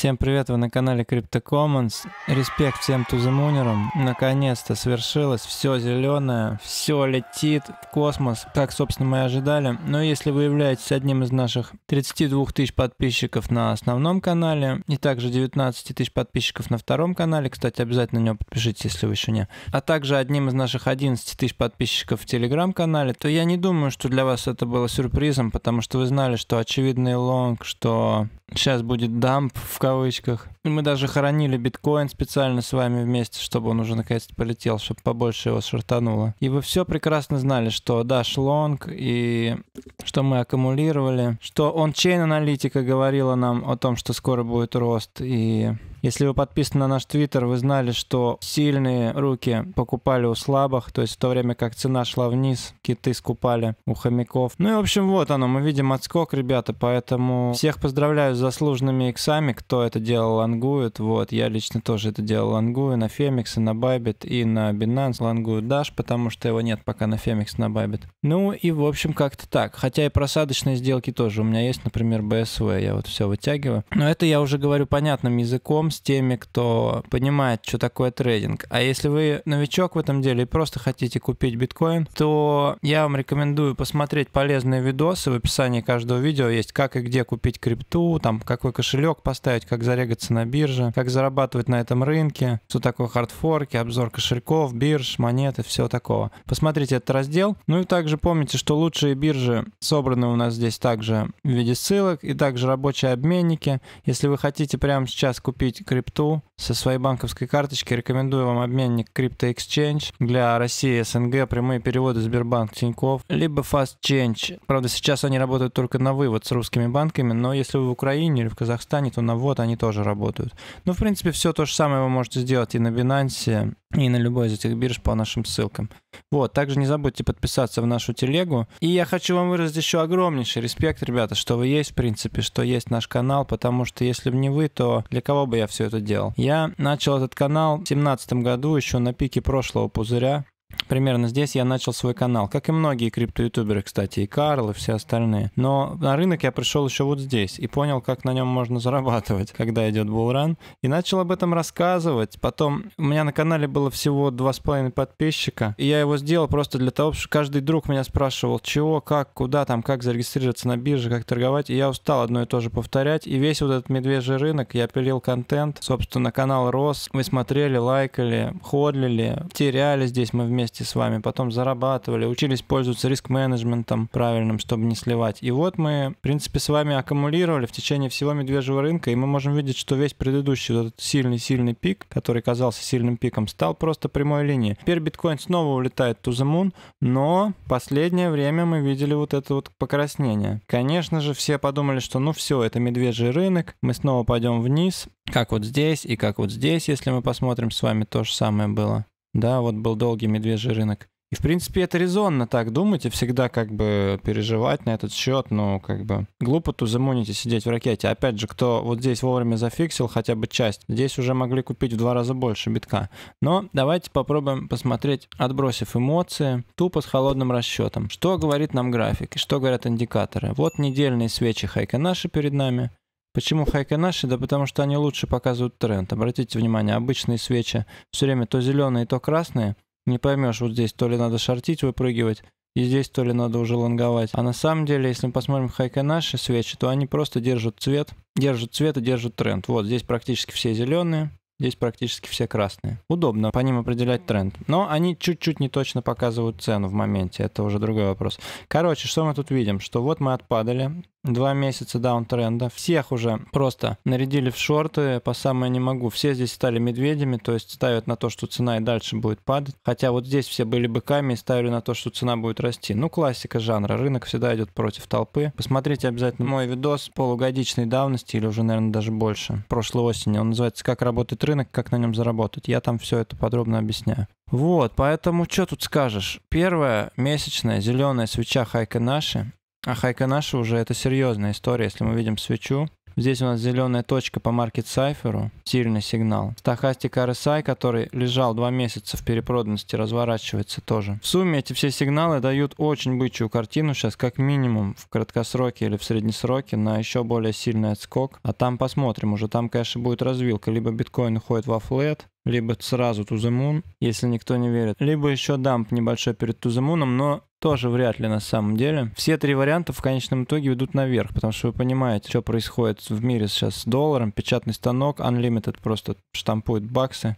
Всем привет, вы на канале Crypto Commons. Респект всем тузамунерам. Наконец-то свершилось, все зеленое, все летит в космос, как, собственно, мы и ожидали. Но если вы являетесь одним из наших 32 тысяч подписчиков на основном канале и также 19 тысяч подписчиков на втором канале, кстати, обязательно на него подпишитесь, если вы еще не, а также одним из наших 11 тысяч подписчиков в телеграм-канале, то я не думаю, что для вас это было сюрпризом, потому что вы знали, что очевидный лонг, что сейчас будет дамп в кавычках. Мы даже хоронили биткоин специально с вами вместе, чтобы он уже наконец-то полетел, чтобы побольше его шартануло. И вы все прекрасно знали, что Dash Long и что мы аккумулировали, что он чейн аналитика говорила нам о том, что скоро будет рост и если вы подписаны на наш твиттер, вы знали, что сильные руки покупали у слабых, то есть в то время как цена шла вниз, киты скупали у хомяков. Ну и в общем вот оно, мы видим отскок, ребята, поэтому всех поздравляю с заслуженными иксами, кто это делал, лангует, вот, я лично тоже это делал, лангую на Фемикс, на Байбит и на Binance, лангую Dash, потому что его нет пока на Фемикс, на Байбит. Ну и в общем как-то так, хотя и просадочные сделки тоже у меня есть, например, BSV, я вот все вытягиваю. Но это я уже говорю понятным языком, с теми, кто понимает, что такое трейдинг. А если вы новичок в этом деле и просто хотите купить биткоин, то я вам рекомендую посмотреть полезные видосы. В описании каждого видео есть как и где купить крипту, там какой кошелек поставить, как зарегаться на бирже, как зарабатывать на этом рынке, что такое хардфорки, обзор кошельков, бирж, монет и всего такого. Посмотрите этот раздел. Ну и также помните, что лучшие биржи собраны у нас здесь также в виде ссылок и также рабочие обменники. Если вы хотите прямо сейчас купить крипту со своей банковской карточки. Рекомендую вам обменник Crypto Exchange для России, СНГ, прямые переводы Сбербанк, Тиньков, либо Fast Change. Правда, сейчас они работают только на вывод с русскими банками, но если вы в Украине или в Казахстане, то на ввод они тоже работают. Ну, в принципе, все то же самое вы можете сделать и на Binance, и на любой из этих бирж по нашим ссылкам. Вот, также не забудьте подписаться в нашу телегу. И я хочу вам выразить еще огромнейший респект, ребята, что вы есть, в принципе, что есть наш канал, потому что если бы не вы, то для кого бы я все это делал? Я начал этот канал в 2017 году, еще на пике прошлого пузыря, Примерно здесь я начал свой канал, как и многие крипто-ютуберы, кстати, и Карл, и все остальные. Но на рынок я пришел еще вот здесь и понял, как на нем можно зарабатывать, когда идет булран. И начал об этом рассказывать. Потом у меня на канале было всего 2,5 подписчика, и я его сделал просто для того, чтобы каждый друг меня спрашивал, чего, как, куда там, как зарегистрироваться на бирже, как торговать. И я устал одно и то же повторять. И весь вот этот медвежий рынок, я пилил контент, собственно, канал рос, Вы смотрели, лайкали, ходлили, теряли здесь мы вместе вместе с вами, потом зарабатывали, учились пользоваться риск-менеджментом правильным, чтобы не сливать. И вот мы, в принципе, с вами аккумулировали в течение всего медвежьего рынка, и мы можем видеть, что весь предыдущий вот этот сильный-сильный пик, который казался сильным пиком, стал просто прямой линией. Теперь биткоин снова улетает to the moon, но последнее время мы видели вот это вот покраснение. Конечно же, все подумали, что ну все, это медвежий рынок, мы снова пойдем вниз, как вот здесь и как вот здесь, если мы посмотрим с вами, то же самое было. Да, вот был долгий медвежий рынок. И, в принципе, это резонно так думать и всегда как бы переживать на этот счет, но как бы глупо тузамоните сидеть в ракете. Опять же, кто вот здесь вовремя зафиксил хотя бы часть, здесь уже могли купить в два раза больше битка. Но давайте попробуем посмотреть, отбросив эмоции, тупо с холодным расчетом. Что говорит нам график и что говорят индикаторы? Вот недельные свечи хайка наши перед нами, Почему хайки наши? Да потому что они лучше показывают тренд. Обратите внимание, обычные свечи все время то зеленые, то красные. Не поймешь, вот здесь то ли надо шортить, выпрыгивать, и здесь то ли надо уже лонговать. А на самом деле, если мы посмотрим хайка наши свечи, то они просто держат цвет, держат цвет и держат тренд. Вот здесь практически все зеленые, здесь практически все красные. Удобно по ним определять тренд. Но они чуть-чуть не точно показывают цену в моменте, это уже другой вопрос. Короче, что мы тут видим? Что вот мы отпадали, Два месяца даунтренда. Всех уже просто нарядили в шорты по самое не могу. Все здесь стали медведями, то есть ставят на то, что цена и дальше будет падать. Хотя вот здесь все были быками и ставили на то, что цена будет расти. Ну, классика жанра. Рынок всегда идет против толпы. Посмотрите обязательно мой видос полугодичной давности или уже, наверное, даже больше. Прошлой осени. Он называется «Как работает рынок, как на нем заработать». Я там все это подробно объясняю. Вот, поэтому что тут скажешь? Первая месячная зеленая свеча хайка наши а хайка наша уже это серьезная история. Если мы видим свечу, Здесь у нас зеленая точка по маркет сайферу, сильный сигнал. Стахастик RSI, который лежал два месяца в перепроданности, разворачивается тоже. В сумме эти все сигналы дают очень бычью картину сейчас, как минимум в краткосроке или в среднесроке, на еще более сильный отскок. А там посмотрим уже, там, конечно, будет развилка. Либо биткоин уходит во флет, либо сразу to the moon, если никто не верит, либо еще дамп небольшой перед to the moon, но тоже вряд ли на самом деле. Все три варианта в конечном итоге ведут наверх, потому что вы понимаете, что происходит в мире сейчас с долларом. Печатный станок Unlimited просто штампует баксы.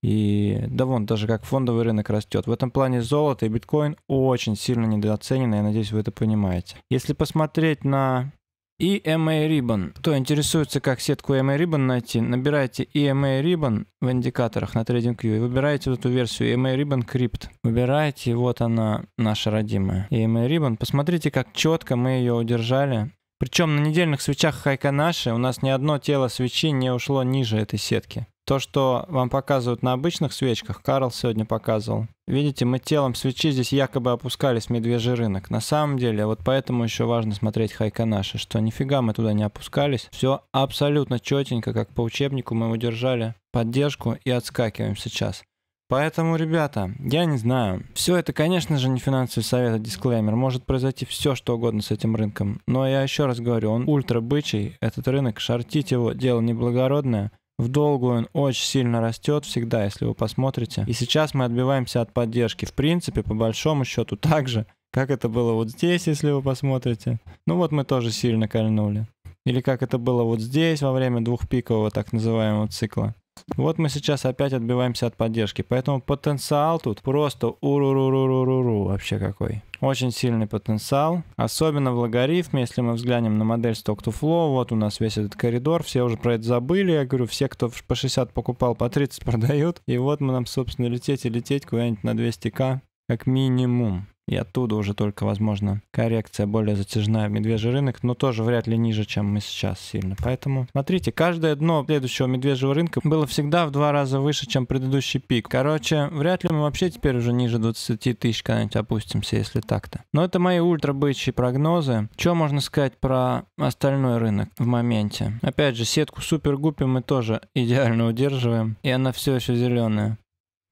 И да вон, даже как фондовый рынок растет. В этом плане золото и биткоин очень сильно недооценены, я надеюсь, вы это понимаете. Если посмотреть на и EMA Ribbon. А Кто интересуется, как сетку EMA Ribbon а найти, набирайте EMA Ribbon а в индикаторах на TradingView и выбираете вот эту версию EMA Ribbon Crypt. Выбираете, вот она, наша родимая. EMA Ribbon. Посмотрите, как четко мы ее удержали. Причем на недельных свечах хайка наши. у нас ни одно тело свечи не ушло ниже этой сетки. То, что вам показывают на обычных свечках, Карл сегодня показывал. Видите, мы телом свечи здесь якобы опускались в медвежий рынок. На самом деле, вот поэтому еще важно смотреть хайка наши, что нифига мы туда не опускались. Все абсолютно четенько, как по учебнику мы удержали поддержку и отскакиваем сейчас. Поэтому, ребята, я не знаю. Все это, конечно же, не финансовый совет, а дисклеймер. Может произойти все, что угодно с этим рынком. Но я еще раз говорю, он ультра бычий, этот рынок, шортить его, дело неблагородное – в долгую он очень сильно растет всегда, если вы посмотрите. И сейчас мы отбиваемся от поддержки. В принципе, по большому счету так же, как это было вот здесь, если вы посмотрите. Ну вот мы тоже сильно кольнули. Или как это было вот здесь во время двухпикового так называемого цикла. Вот мы сейчас опять отбиваемся от поддержки, поэтому потенциал тут просто уру-ру-ру-ру-ру вообще какой. Очень сильный потенциал, особенно в логарифме, если мы взглянем на модель Stock to Flow, вот у нас весь этот коридор, все уже про это забыли, я говорю, все, кто по 60 покупал, по 30 продают, и вот мы нам, собственно, лететь и лететь куда-нибудь на 200к, как минимум. И оттуда уже только, возможно, коррекция более затяжная в медвежий рынок, но тоже вряд ли ниже, чем мы сейчас сильно. Поэтому смотрите, каждое дно следующего медвежьего рынка было всегда в два раза выше, чем предыдущий пик. Короче, вряд ли мы вообще теперь уже ниже 20 тысяч когда-нибудь опустимся, если так-то. Но это мои ультрабычьи прогнозы. Что можно сказать про остальной рынок в моменте? Опять же, сетку супергупи мы тоже идеально удерживаем, и она все еще зеленая.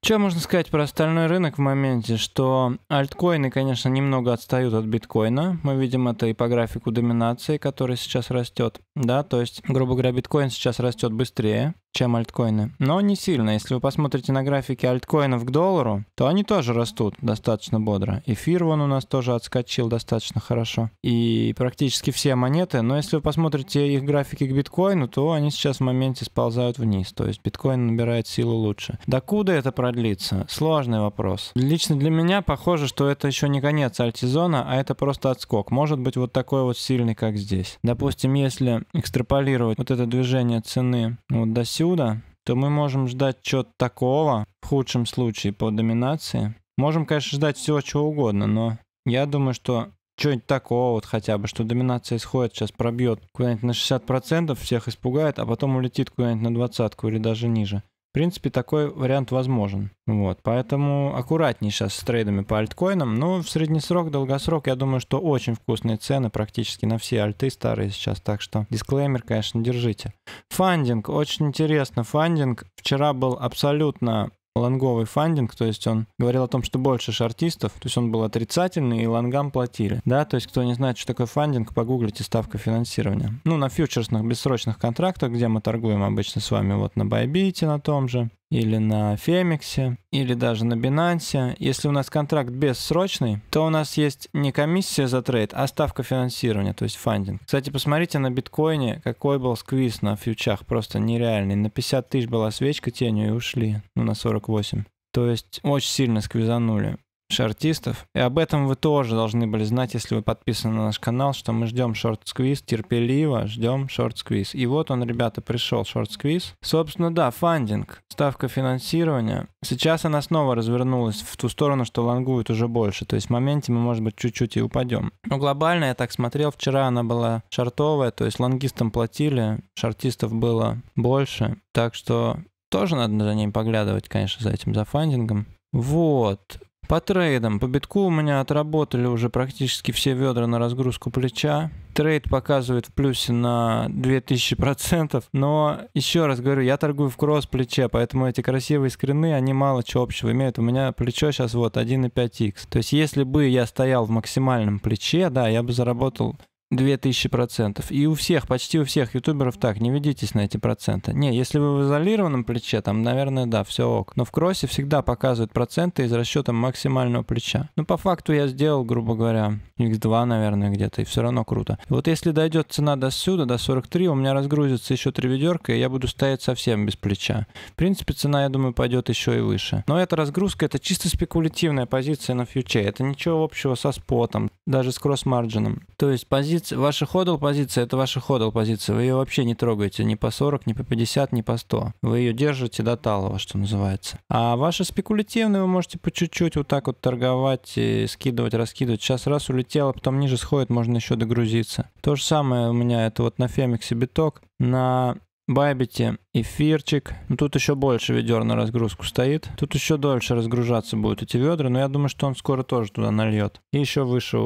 Что можно сказать про остальной рынок в моменте, что альткоины, конечно, немного отстают от биткоина. Мы видим это и по графику доминации, который сейчас растет. Да, то есть, грубо говоря, биткоин сейчас растет быстрее, чем альткоины. Но не сильно. Если вы посмотрите на графики альткоинов к доллару, то они тоже растут достаточно бодро. Эфир вон у нас тоже отскочил достаточно хорошо. И практически все монеты. Но если вы посмотрите их графики к биткоину, то они сейчас в моменте сползают вниз. То есть биткоин набирает силу лучше. Докуда это продлится? Сложный вопрос. Лично для меня похоже, что это еще не конец альтсезона, а это просто отскок. Может быть вот такой вот сильный, как здесь. Допустим, если экстраполировать вот это движение цены вот до сих отсюда, то мы можем ждать чего-то такого, в худшем случае по доминации. Можем, конечно, ждать всего чего угодно, но я думаю, что что-нибудь такого вот хотя бы, что доминация исходит, сейчас пробьет куда-нибудь на 60%, всех испугает, а потом улетит куда-нибудь на двадцатку или даже ниже. В принципе, такой вариант возможен. Вот, поэтому аккуратней сейчас с трейдами по альткоинам, но ну, в среднесрок, долгосрок, я думаю, что очень вкусные цены практически на все альты старые сейчас, так что дисклеймер, конечно, держите. Фандинг, очень интересно, фандинг вчера был абсолютно лонговый фандинг, то есть он говорил о том, что больше же артистов, то есть он был отрицательный, и лонгам платили. Да, то есть кто не знает, что такое фандинг, погуглите ставка финансирования. Ну, на фьючерсных бессрочных контрактах, где мы торгуем обычно с вами вот на Байбите на том же, или на Фемиксе, или даже на Binance. Если у нас контракт бессрочный, то у нас есть не комиссия за трейд, а ставка финансирования, то есть фандинг. Кстати, посмотрите на биткоине, какой был сквиз на фьючах, просто нереальный. На 50 тысяч была свечка тенью и ушли, ну на 40 48. То есть очень сильно сквизанули шортистов. И об этом вы тоже должны были знать, если вы подписаны на наш канал, что мы ждем шорт-сквиз, терпеливо ждем шорт-сквиз. И вот он, ребята, пришел шорт-сквиз. Собственно, да, фандинг, ставка финансирования. Сейчас она снова развернулась в ту сторону, что лонгует уже больше. То есть в моменте мы, может быть, чуть-чуть и упадем. Но глобально, я так смотрел, вчера она была шортовая, то есть лонгистам платили, шортистов было больше. Так что тоже надо за ним поглядывать, конечно, за этим, за фандингом. Вот. По трейдам. По битку у меня отработали уже практически все ведра на разгрузку плеча. Трейд показывает в плюсе на 2000%, но еще раз говорю, я торгую в кросс плече, поэтому эти красивые скрины, они мало чего общего имеют. У меня плечо сейчас вот 1,5x. То есть если бы я стоял в максимальном плече, да, я бы заработал 2000%. И у всех, почти у всех ютуберов так, не ведитесь на эти проценты. Не, если вы в изолированном плече, там, наверное, да, все ок. Но в кроссе всегда показывают проценты из расчета максимального плеча. Ну, по факту я сделал, грубо говоря, x2, наверное, где-то, и все равно круто. вот если дойдет цена до сюда, до 43, у меня разгрузится еще три ведерка, и я буду стоять совсем без плеча. В принципе, цена, я думаю, пойдет еще и выше. Но эта разгрузка, это чисто спекулятивная позиция на фьюче. Это ничего общего со спотом, даже с кросс-марджином. То есть позиция позиция, ваша ходл позиция, это ваша ходл позиция. Вы ее вообще не трогаете ни по 40, ни по 50, ни по 100. Вы ее держите до талого, что называется. А ваши спекулятивные вы можете по чуть-чуть вот так вот торговать, скидывать, раскидывать. Сейчас раз улетело, потом ниже сходит, можно еще догрузиться. То же самое у меня это вот на Фемиксе биток. На Байбите эфирчик. Ну, тут еще больше ведер на разгрузку стоит. Тут еще дольше разгружаться будут эти ведра, но я думаю, что он скоро тоже туда нальет. И еще выше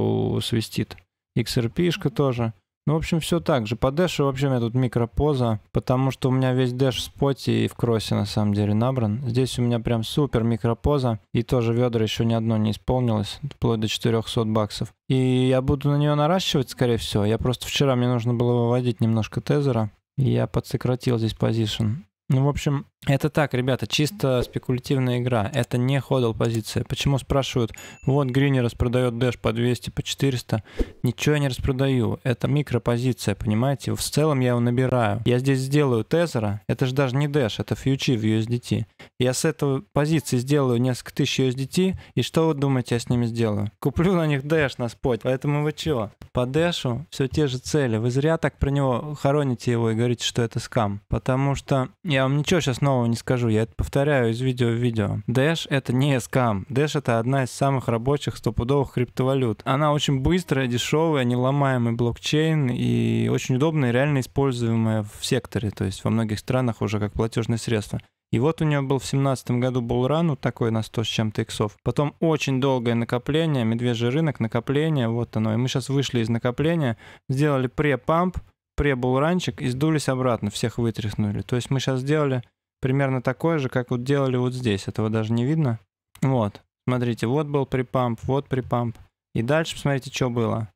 свистит. XRP-шка тоже. Ну, в общем, все так же. По дэшу вообще у меня тут микропоза, потому что у меня весь дэш в споте и в кроссе на самом деле набран. Здесь у меня прям супер микропоза, и тоже ведра еще ни одно не исполнилось, вплоть до 400 баксов. И я буду на нее наращивать, скорее всего. Я просто вчера мне нужно было выводить немножко тезера, и я подсократил здесь позишн. Ну, в общем, это так, ребята, чисто спекулятивная игра. Это не ходл позиция. Почему спрашивают? Вот Грини распродает дэш по 200, по 400. Ничего я не распродаю. Это микропозиция, понимаете? В целом я его набираю. Я здесь сделаю тезера. Это же даже не дэш, это фьючи в USDT. Я с этой позиции сделаю несколько тысяч USDT. И что вы думаете, я с ними сделаю? Куплю на них дэш на спот. Поэтому вы чего? По дэшу все те же цели. Вы зря так про него хороните его и говорите, что это скам. Потому что я вам ничего сейчас нового нового не скажу, я это повторяю из видео в видео. Dash — это не скам. Dash — это одна из самых рабочих стопудовых криптовалют. Она очень быстрая, дешевая, неломаемый блокчейн и очень удобная и реально используемая в секторе, то есть во многих странах уже как платежное средство. И вот у нее был в семнадцатом году булран, вот такой на 100 с чем-то иксов. Потом очень долгое накопление, медвежий рынок, накопление, вот оно. И мы сейчас вышли из накопления, сделали препамп, пре-булранчик и сдулись обратно, всех вытряхнули. То есть мы сейчас сделали примерно такое же, как вот делали вот здесь. Этого даже не видно. Вот. Смотрите, вот был припамп, вот припамп. И дальше посмотрите, что было.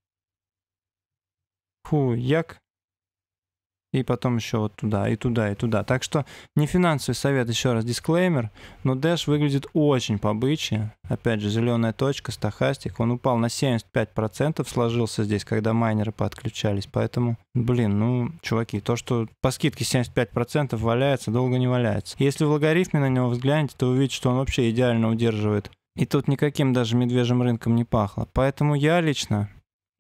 Фу, як и потом еще вот туда, и туда, и туда. Так что не финансовый совет, еще раз дисклеймер, но Dash выглядит очень побычье. Опять же, зеленая точка, стахастик, он упал на 75%, сложился здесь, когда майнеры подключались, поэтому, блин, ну, чуваки, то, что по скидке 75% валяется, долго не валяется. Если в логарифме на него взгляните, то увидите, что он вообще идеально удерживает. И тут никаким даже медвежьим рынком не пахло. Поэтому я лично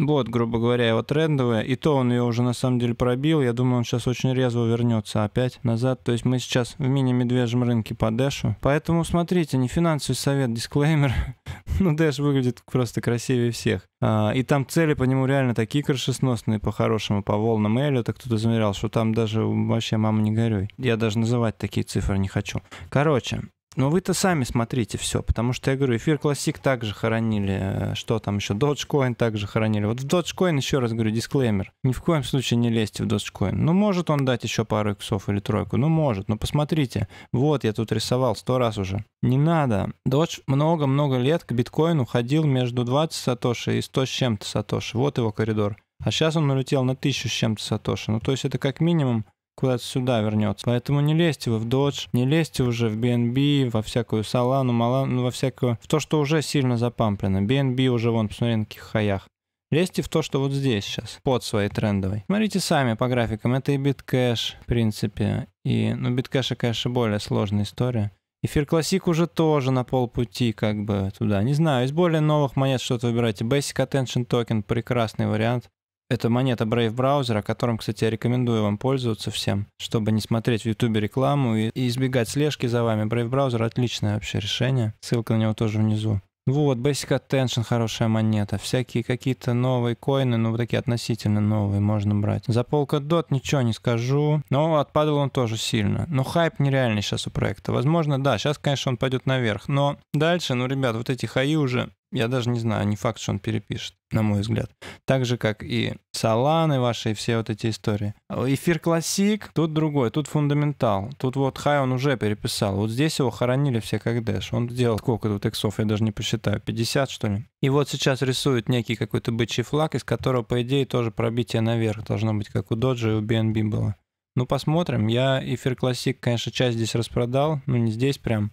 вот, грубо говоря, его трендовая. И то он ее уже на самом деле пробил. Я думаю, он сейчас очень резво вернется опять назад. То есть мы сейчас в мини-медвежьем рынке по Дэшу. Поэтому смотрите, не финансовый совет, дисклеймер. ну, Дэш выглядит просто красивее всех. А, и там цели по нему реально такие крышесносные, по-хорошему, по волнам Эллиота кто-то замерял, что там даже вообще мама не горюй. Я даже называть такие цифры не хочу. Короче, ну, вы-то сами смотрите все, потому что я говорю, эфир классик также хоронили, э, что там еще, Dogecoin также хоронили. Вот в Dogecoin, еще раз говорю, дисклеймер, ни в коем случае не лезьте в Dogecoin. Ну, может он дать еще пару иксов или тройку, ну, может, но посмотрите. Вот, я тут рисовал сто раз уже. Не надо. Doge много-много лет к биткоину ходил между 20 сатоши и 100 с чем-то сатоши. Вот его коридор. А сейчас он улетел на тысячу с чем-то сатоши. Ну, то есть это как минимум куда-то сюда вернется. Поэтому не лезьте вы в Dodge, не лезьте уже в BNB, во всякую салану, Малану, во всякую... В то, что уже сильно запамплено. BNB уже вон, посмотри, на каких хаях. Лезьте в то, что вот здесь сейчас, под своей трендовой. Смотрите сами по графикам. Это и биткэш, в принципе. И, ну, биткэша, конечно, более сложная история. Эфир Классик уже тоже на полпути как бы туда. Не знаю, из более новых монет что-то выбирайте. Basic Attention Token, прекрасный вариант. Это монета Brave Browser, о котором, кстати, я рекомендую вам пользоваться всем, чтобы не смотреть в YouTube рекламу и избегать слежки за вами. Brave Browser отличное вообще решение. Ссылка на него тоже внизу. Вот, Basic Attention хорошая монета. Всякие какие-то новые коины, ну, такие относительно новые можно брать. За Polkadot ничего не скажу, но отпадал он тоже сильно. Но хайп нереальный сейчас у проекта. Возможно, да, сейчас, конечно, он пойдет наверх, но дальше, ну, ребят, вот эти хаи уже я даже не знаю, не факт, что он перепишет, на мой взгляд. Так же, как и Саланы ваши, и все вот эти истории. Эфир классик, тут другой, тут фундаментал. Тут вот Хай он уже переписал. Вот здесь его хоронили все как Дэш. Он сделал сколько тут иксов, я даже не посчитаю, 50 что ли. И вот сейчас рисует некий какой-то бычий флаг, из которого, по идее, тоже пробитие наверх должно быть, как у Доджа и у BNB было. Ну, посмотрим. Я эфир классик, конечно, часть здесь распродал. но не здесь прям.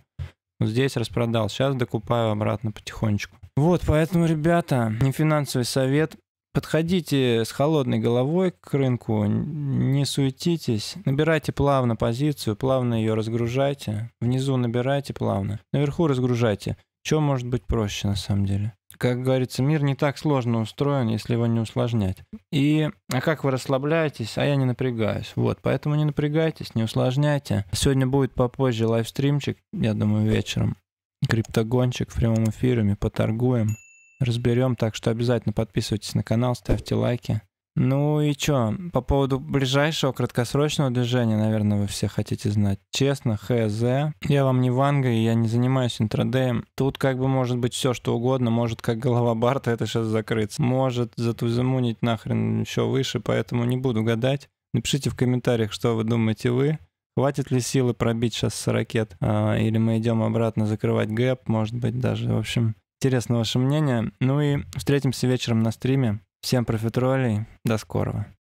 Вот здесь распродал. Сейчас докупаю обратно потихонечку. Вот, поэтому, ребята, не финансовый совет. Подходите с холодной головой к рынку, не суетитесь, набирайте плавно позицию, плавно ее разгружайте, внизу набирайте плавно, наверху разгружайте. Что может быть проще на самом деле? Как говорится, мир не так сложно устроен, если его не усложнять. И а как вы расслабляетесь, а я не напрягаюсь. Вот, поэтому не напрягайтесь, не усложняйте. Сегодня будет попозже лайвстримчик, я думаю, вечером криптогонщик в прямом эфире, мы поторгуем, разберем, так что обязательно подписывайтесь на канал, ставьте лайки. Ну и чё, по поводу ближайшего краткосрочного движения, наверное, вы все хотите знать. Честно, хз, я вам не ванга, и я не занимаюсь интродеем. Тут как бы может быть все что угодно, может как голова Барта это сейчас закрыться, может затузамунить нахрен еще выше, поэтому не буду гадать. Напишите в комментариях, что вы думаете вы. Хватит ли силы пробить сейчас с ракет? А, или мы идем обратно закрывать гэп, может быть, даже. В общем, интересно ваше мнение. Ну и встретимся вечером на стриме. Всем профитролей. До скорого.